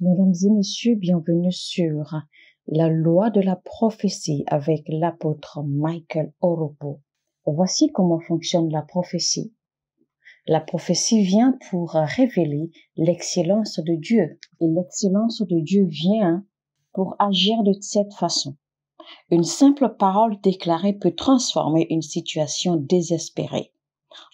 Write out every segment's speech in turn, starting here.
Mesdames et messieurs, bienvenue sur La loi de la prophétie avec l'apôtre Michael Oropo. Voici comment fonctionne la prophétie. La prophétie vient pour révéler l'excellence de Dieu et l'excellence de Dieu vient pour agir de cette façon. Une simple parole déclarée peut transformer une situation désespérée,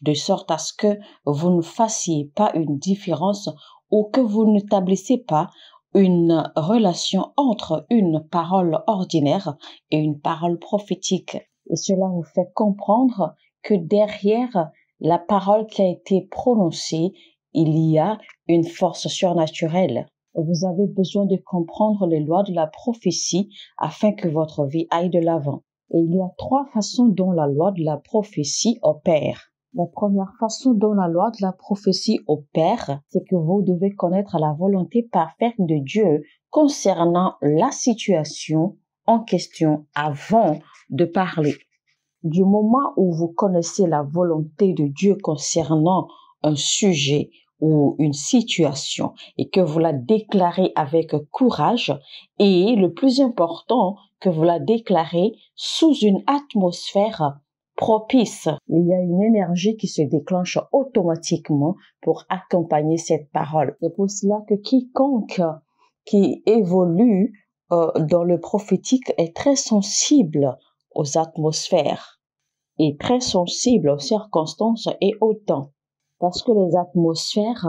de sorte à ce que vous ne fassiez pas une différence ou que vous n'établissez pas une relation entre une parole ordinaire et une parole prophétique. Et cela vous fait comprendre que derrière la parole qui a été prononcée, il y a une force surnaturelle. Vous avez besoin de comprendre les lois de la prophétie afin que votre vie aille de l'avant. Et il y a trois façons dont la loi de la prophétie opère. La première façon dont la loi de la prophétie opère, c'est que vous devez connaître la volonté parfaite de Dieu concernant la situation en question avant de parler. Du moment où vous connaissez la volonté de Dieu concernant un sujet ou une situation et que vous la déclarez avec courage et le plus important, que vous la déclarez sous une atmosphère propice. Il y a une énergie qui se déclenche automatiquement pour accompagner cette parole. C'est pour cela que quiconque qui évolue euh, dans le prophétique est très sensible aux atmosphères et très sensible aux circonstances et au temps. Parce que les atmosphères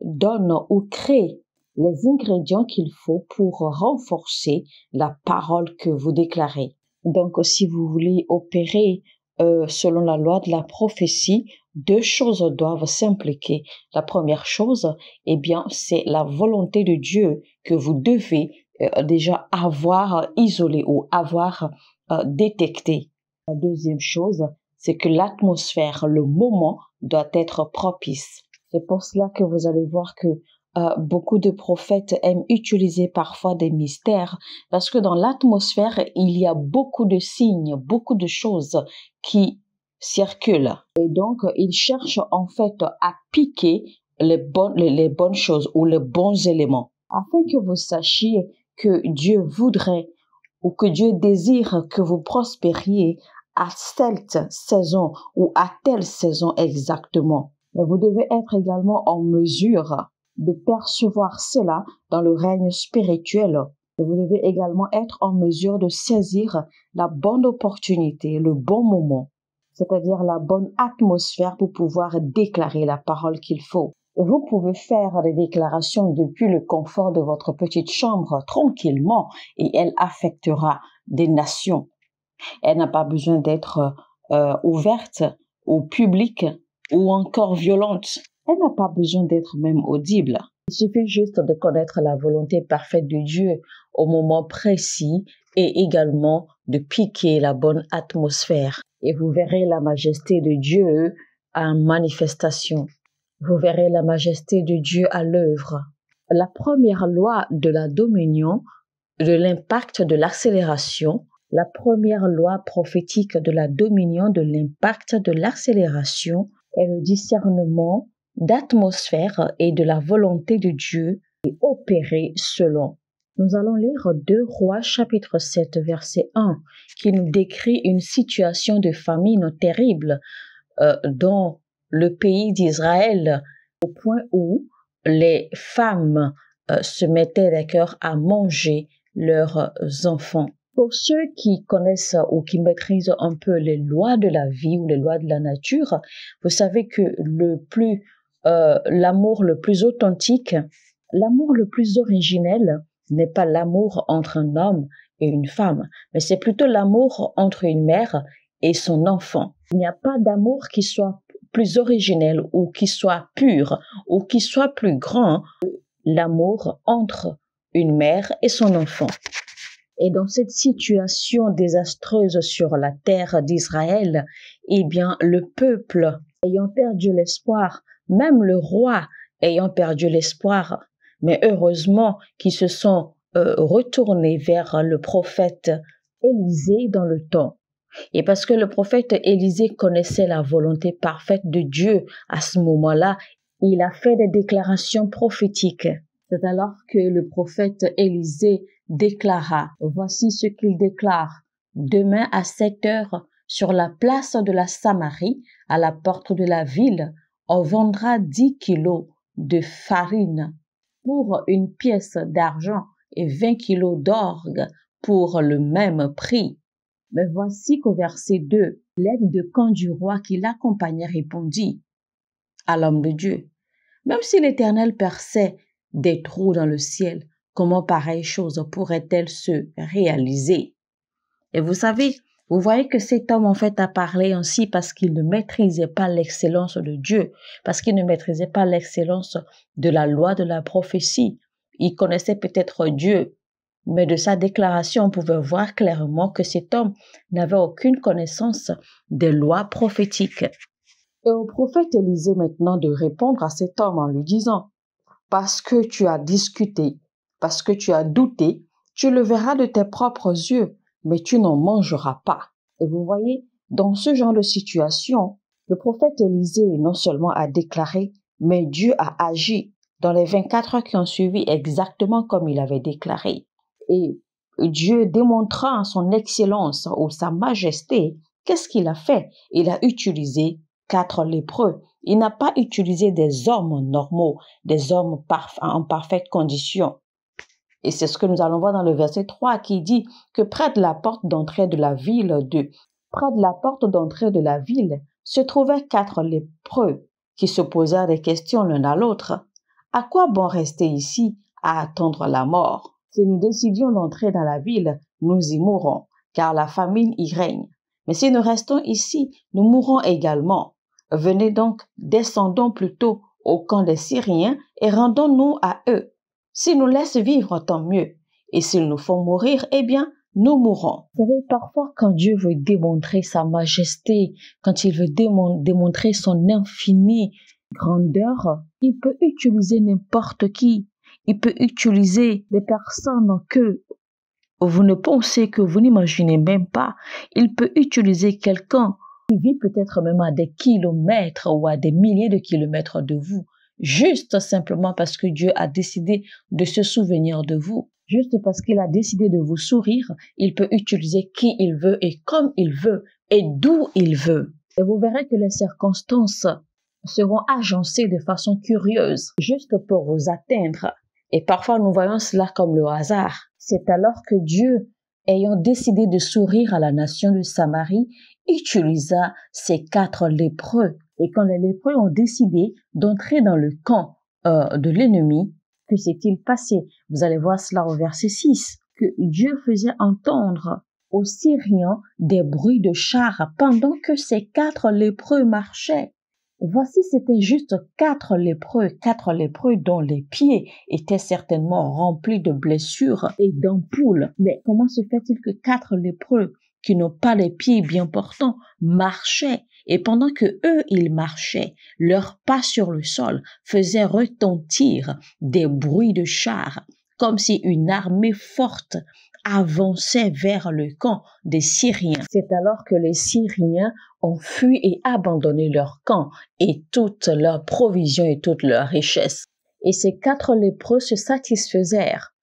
donnent ou créent les ingrédients qu'il faut pour renforcer la parole que vous déclarez. Donc si vous voulez opérer euh, selon la loi de la prophétie, deux choses doivent s'impliquer. La première chose, eh bien, c'est la volonté de Dieu que vous devez euh, déjà avoir euh, isolée ou avoir détectée. détecté. La deuxième chose, c'est que l'atmosphère, le moment doit être propice. C'est pour cela que vous allez voir que euh, beaucoup de prophètes aiment utiliser parfois des mystères parce que dans l'atmosphère, il y a beaucoup de signes, beaucoup de choses qui circulent. Et donc, ils cherchent en fait à piquer les bonnes, les bonnes choses ou les bons éléments afin que vous sachiez que Dieu voudrait ou que Dieu désire que vous prospériez à cette saison ou à telle saison exactement. Mais vous devez être également en mesure de percevoir cela dans le règne spirituel. Vous devez également être en mesure de saisir la bonne opportunité, le bon moment, c'est-à-dire la bonne atmosphère pour pouvoir déclarer la parole qu'il faut. Vous pouvez faire des déclarations depuis le confort de votre petite chambre tranquillement et elle affectera des nations. Elle n'a pas besoin d'être euh, ouverte au public ou encore violente. Elle n'a pas besoin d'être même audible. Il suffit juste de connaître la volonté parfaite de Dieu au moment précis et également de piquer la bonne atmosphère. Et vous verrez la majesté de Dieu en manifestation. Vous verrez la majesté de Dieu à l'œuvre. La première loi de la dominion, de l'impact de l'accélération, la première loi prophétique de la dominion, de l'impact de l'accélération est le discernement d'atmosphère et de la volonté de Dieu et opérer selon. Nous allons lire 2 Rois chapitre 7 verset 1 qui nous décrit une situation de famine terrible euh, dans le pays d'Israël au point où les femmes euh, se mettaient d'accord à manger leurs enfants. Pour ceux qui connaissent ou qui maîtrisent un peu les lois de la vie ou les lois de la nature, vous savez que le plus euh, l'amour le plus authentique, l'amour le plus originel n'est pas l'amour entre un homme et une femme, mais c'est plutôt l'amour entre une mère et son enfant. Il n'y a pas d'amour qui soit plus originel ou qui soit pur ou qui soit plus grand que l'amour entre une mère et son enfant. Et dans cette situation désastreuse sur la terre d'Israël, eh bien, le peuple, ayant perdu l'espoir, même le roi ayant perdu l'espoir, mais heureusement qu'ils se sont euh, retournés vers le prophète Élisée dans le temps. Et parce que le prophète Élisée connaissait la volonté parfaite de Dieu à ce moment-là, il a fait des déclarations prophétiques. C'est alors que le prophète Élisée déclara, voici ce qu'il déclare, demain à 7 heures, sur la place de la Samarie, à la porte de la ville, on vendra 10 kilos de farine pour une pièce d'argent et 20 kilos d'orgue pour le même prix. Mais voici qu'au verset 2, l'aide de camp du roi qui l'accompagnait répondit à l'homme de Dieu. Même si l'Éternel perçait des trous dans le ciel, comment pareille chose pourrait-elle se réaliser Et vous savez, vous voyez que cet homme, en fait, a parlé ainsi parce qu'il ne maîtrisait pas l'excellence de Dieu, parce qu'il ne maîtrisait pas l'excellence de la loi de la prophétie. Il connaissait peut-être Dieu, mais de sa déclaration, on pouvait voir clairement que cet homme n'avait aucune connaissance des lois prophétiques. Et au prophète Élisée maintenant de répondre à cet homme en lui disant, parce que tu as discuté, parce que tu as douté, tu le verras de tes propres yeux, mais tu n'en mangeras pas. Et vous voyez, dans ce genre de situation, le prophète Élisée non seulement a déclaré, mais Dieu a agi dans les 24 heures qui ont suivi exactement comme il avait déclaré. Et Dieu démontrant son excellence ou sa majesté, qu'est-ce qu'il a fait Il a utilisé quatre lépreux. Il n'a pas utilisé des hommes normaux, des hommes en parfaite condition. Et c'est ce que nous allons voir dans le verset 3 qui dit que près de la porte d'entrée de la ville de près de la porte d'entrée de la ville se trouvaient quatre lépreux qui se posèrent des questions l'un à l'autre. À quoi bon rester ici à attendre la mort Si nous décidions d'entrer dans la ville, nous y mourrons, car la famine y règne. Mais si nous restons ici, nous mourrons également. Venez donc, descendons plutôt au camp des Syriens et rendons-nous à eux. S'il nous laisse vivre, tant mieux. Et s'il nous faut mourir, eh bien, nous mourrons. Vous savez, parfois, quand Dieu veut démontrer sa majesté, quand il veut démontrer son infinie grandeur, il peut utiliser n'importe qui. Il peut utiliser des personnes que vous ne pensez que vous n'imaginez même pas. Il peut utiliser quelqu'un qui vit peut-être même à des kilomètres ou à des milliers de kilomètres de vous juste simplement parce que Dieu a décidé de se souvenir de vous. Juste parce qu'il a décidé de vous sourire, il peut utiliser qui il veut et comme il veut et d'où il veut. Et vous verrez que les circonstances seront agencées de façon curieuse, juste pour vous atteindre. Et parfois nous voyons cela comme le hasard. C'est alors que Dieu ayant décidé de sourire à la nation de Samarie, utilisa ces quatre lépreux. Et quand les lépreux ont décidé d'entrer dans le camp euh, de l'ennemi, que s'est-il passé Vous allez voir cela au verset 6, que Dieu faisait entendre aux Syriens des bruits de chars pendant que ces quatre lépreux marchaient. Voici, c'était juste quatre lépreux, quatre lépreux dont les pieds étaient certainement remplis de blessures et d'ampoules. Mais comment se fait-il que quatre lépreux qui n'ont pas les pieds bien portants marchaient et pendant que eux ils marchaient, leurs pas sur le sol faisaient retentir des bruits de chars comme si une armée forte avançaient vers le camp des Syriens. C'est alors que les Syriens ont fui et abandonné leur camp et toutes leurs provisions et toutes leurs richesses. Et ces quatre lépreux se satisfaisèrent.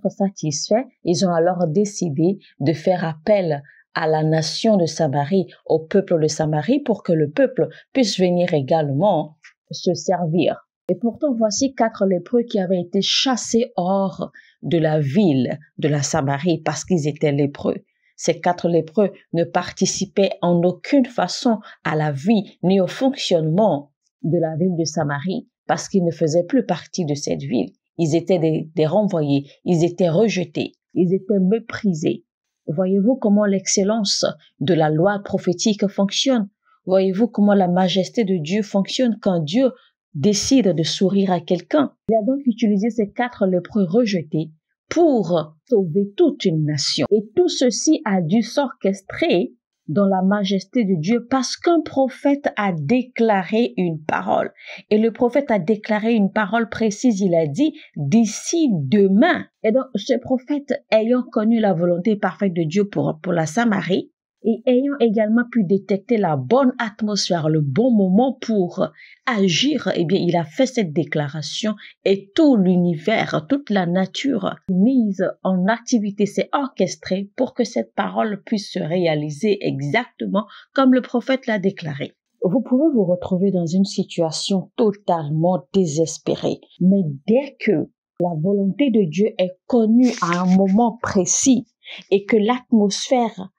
Pour satisfaits, ils ont alors décidé de faire appel à la nation de Samarie, au peuple de Samarie, pour que le peuple puisse venir également se servir. Et pourtant, voici quatre lépreux qui avaient été chassés hors de la ville de la Samarie parce qu'ils étaient lépreux. Ces quatre lépreux ne participaient en aucune façon à la vie ni au fonctionnement de la ville de Samarie parce qu'ils ne faisaient plus partie de cette ville. Ils étaient des, des renvoyés, ils étaient rejetés, ils étaient méprisés. Voyez-vous comment l'excellence de la loi prophétique fonctionne Voyez-vous comment la majesté de Dieu fonctionne quand Dieu décide de sourire à quelqu'un Il a donc utilisé ces quatre lépreux rejetés pour sauver toute une nation. Et tout ceci a dû s'orchestrer dans la majesté de Dieu parce qu'un prophète a déclaré une parole. Et le prophète a déclaré une parole précise, il a dit, d'ici demain. Et donc ce prophète ayant connu la volonté parfaite de Dieu pour, pour la Samarie, et ayant également pu détecter la bonne atmosphère, le bon moment pour agir, eh bien, il a fait cette déclaration et tout l'univers, toute la nature mise en activité, s'est orchestrée pour que cette parole puisse se réaliser exactement comme le prophète l'a déclaré. Vous pouvez vous retrouver dans une situation totalement désespérée, mais dès que la volonté de Dieu est connue à un moment précis et que l'atmosphère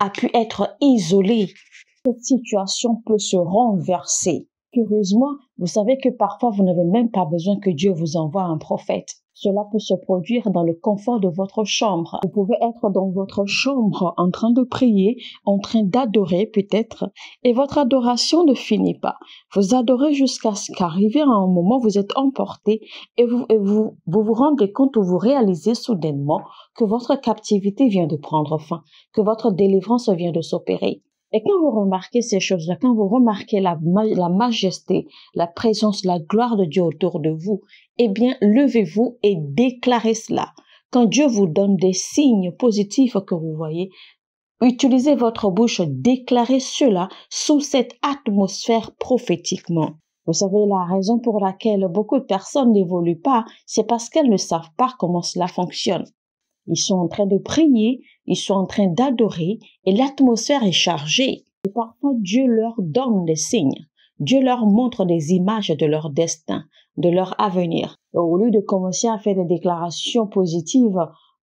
a pu être isolé, cette situation peut se renverser. Curieusement, vous savez que parfois vous n'avez même pas besoin que Dieu vous envoie un prophète. Cela peut se produire dans le confort de votre chambre. Vous pouvez être dans votre chambre en train de prier, en train d'adorer peut-être, et votre adoration ne finit pas. Vous adorez jusqu'à ce qu'arriver à un moment, vous êtes emporté et, vous, vous vous rendez compte ou vous réalisez soudainement que votre captivité vient de prendre fin, que votre délivrance vient de s'opérer. Et quand vous remarquez ces choses-là, quand vous remarquez la, la majesté, la présence, la gloire de Dieu autour de vous, eh bien, levez-vous et déclarez cela. Quand Dieu vous donne des signes positifs que vous voyez, utilisez votre bouche, déclarez cela sous cette atmosphère prophétiquement. Vous savez, la raison pour laquelle beaucoup de personnes n'évoluent pas, c'est parce qu'elles ne savent pas comment cela fonctionne. Ils sont en train de prier, ils sont en train d'adorer et l'atmosphère est chargée. Et parfois, Dieu leur donne des signes. Dieu leur montre des images de leur destin, de leur avenir. au lieu de commencer à faire des déclarations positives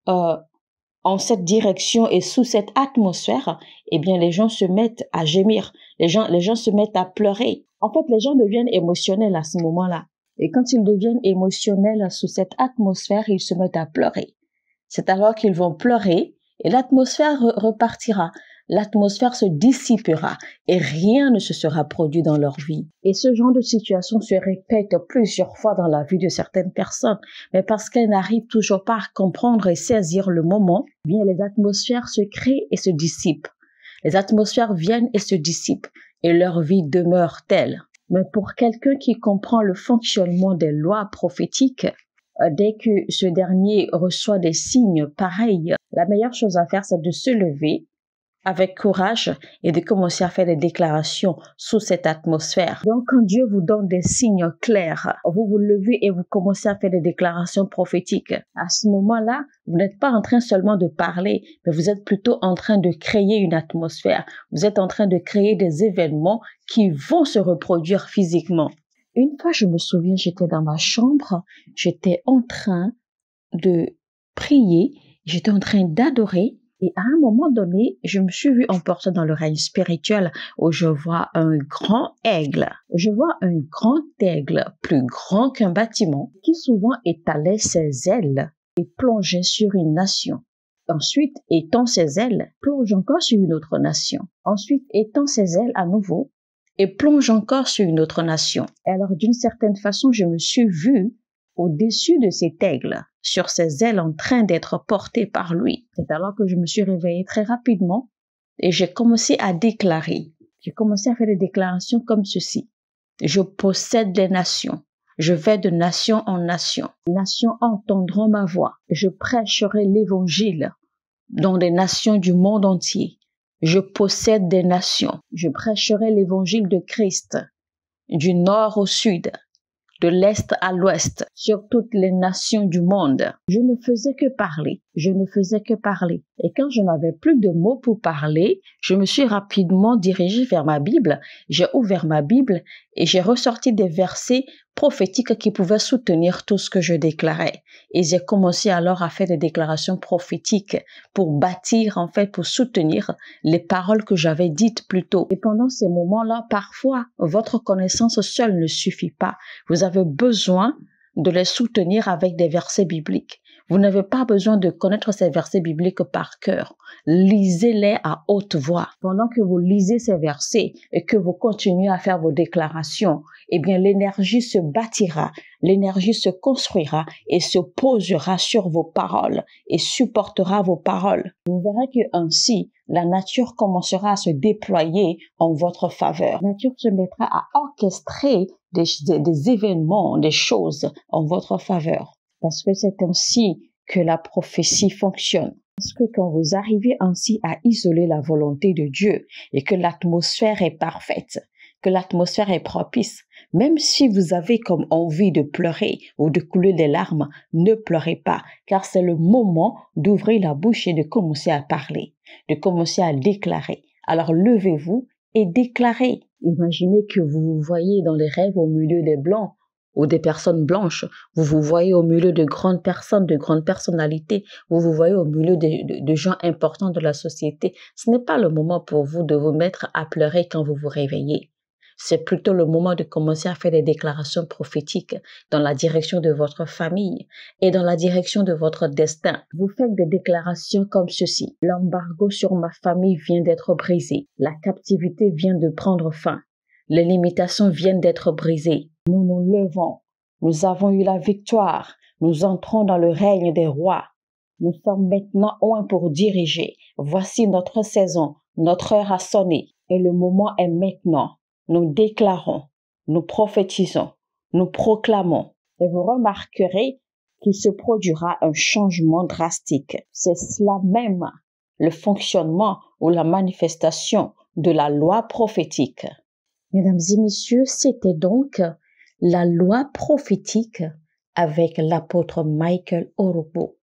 euh, en cette direction et sous cette atmosphère, eh bien, les gens se mettent à gémir. Les gens, les gens se mettent à pleurer. En fait, les gens deviennent émotionnels à ce moment-là. Et quand ils deviennent émotionnels sous cette atmosphère, ils se mettent à pleurer. C'est alors qu'ils vont pleurer et l'atmosphère repartira. L'atmosphère se dissipera et rien ne se sera produit dans leur vie. Et ce genre de situation se répète plusieurs fois dans la vie de certaines personnes, mais parce qu'elles n'arrivent toujours pas à comprendre et saisir le moment, eh bien les atmosphères se créent et se dissipent. Les atmosphères viennent et se dissipent et leur vie demeure telle. Mais pour quelqu'un qui comprend le fonctionnement des lois prophétiques, euh, dès que ce dernier reçoit des signes pareils, la meilleure chose à faire, c'est de se lever avec courage et de commencer à faire des déclarations sous cette atmosphère. Donc quand Dieu vous donne des signes clairs, vous vous levez et vous commencez à faire des déclarations prophétiques. À ce moment-là, vous n'êtes pas en train seulement de parler, mais vous êtes plutôt en train de créer une atmosphère. Vous êtes en train de créer des événements qui vont se reproduire physiquement une fois, je me souviens, j'étais dans ma chambre, j'étais en train de prier, j'étais en train d'adorer, et à un moment donné, je me suis vu emporter dans le règne spirituel où je vois un grand aigle. Je vois un grand aigle, plus grand qu'un bâtiment, qui souvent étalait ses ailes et plongeait sur une nation. Ensuite, étant ses ailes, plonge encore sur une autre nation. Ensuite, étant ses ailes à nouveau et plonge encore sur une autre nation. Alors d'une certaine façon, je me suis vue au-dessus de cet aigle, sur ses ailes en train d'être portée par lui. C'est alors que je me suis réveillée très rapidement et j'ai commencé à déclarer. J'ai commencé à faire des déclarations comme ceci. Je possède des nations. Je vais de nation en nation. Les nations entendront ma voix. Je prêcherai l'évangile dans les nations du monde entier. Je possède des nations. Je prêcherai l'évangile de Christ du nord au sud, de l'est à l'ouest, sur toutes les nations du monde. Je ne faisais que parler je ne faisais que parler. Et quand je n'avais plus de mots pour parler, je me suis rapidement dirigée vers ma Bible. J'ai ouvert ma Bible et j'ai ressorti des versets prophétiques qui pouvaient soutenir tout ce que je déclarais. Et j'ai commencé alors à faire des déclarations prophétiques pour bâtir, en fait, pour soutenir les paroles que j'avais dites plus tôt. Et pendant ces moments-là, parfois, votre connaissance seule ne suffit pas. Vous avez besoin de les soutenir avec des versets bibliques. Vous n'avez pas besoin de connaître ces versets bibliques par cœur. Lisez-les à haute voix. Pendant que vous lisez ces versets et que vous continuez à faire vos déclarations, eh bien, l'énergie se bâtira, l'énergie se construira et se posera sur vos paroles et supportera vos paroles. Vous verrez que ainsi, la nature commencera à se déployer en votre faveur. La nature se mettra à orchestrer des événements, des choses en votre faveur parce que c'est ainsi que la prophétie fonctionne. Parce que quand vous arrivez ainsi à isoler la volonté de Dieu et que l'atmosphère est parfaite, que l'atmosphère est propice, même si vous avez comme envie de pleurer ou de couler des larmes, ne pleurez pas, car c'est le moment d'ouvrir la bouche et de commencer à parler, de commencer à déclarer. Alors levez-vous et déclarez. Imaginez que vous vous voyez dans les rêves au milieu des blancs ou des personnes blanches. Vous vous voyez au milieu de grandes personnes, de grandes personnalités. Vous vous voyez au milieu de, de gens importants de la société. Ce n'est pas le moment pour vous de vous mettre à pleurer quand vous vous réveillez. C'est plutôt le moment de commencer à faire des déclarations prophétiques dans la direction de votre famille et dans la direction de votre destin. Vous faites des déclarations comme ceci. L'embargo sur ma famille vient d'être brisé. La captivité vient de prendre fin. Les limitations viennent d'être brisées nous nous levons. Nous avons eu la victoire. Nous entrons dans le règne des rois. Nous sommes maintenant loin pour diriger. Voici notre saison. Notre heure a sonné et le moment est maintenant. Nous déclarons, nous prophétisons, nous proclamons. Et vous remarquerez qu'il se produira un changement drastique. C'est cela même le fonctionnement ou la manifestation de la loi prophétique. Mesdames et messieurs, c'était donc la loi prophétique avec l'apôtre Michael Orobo.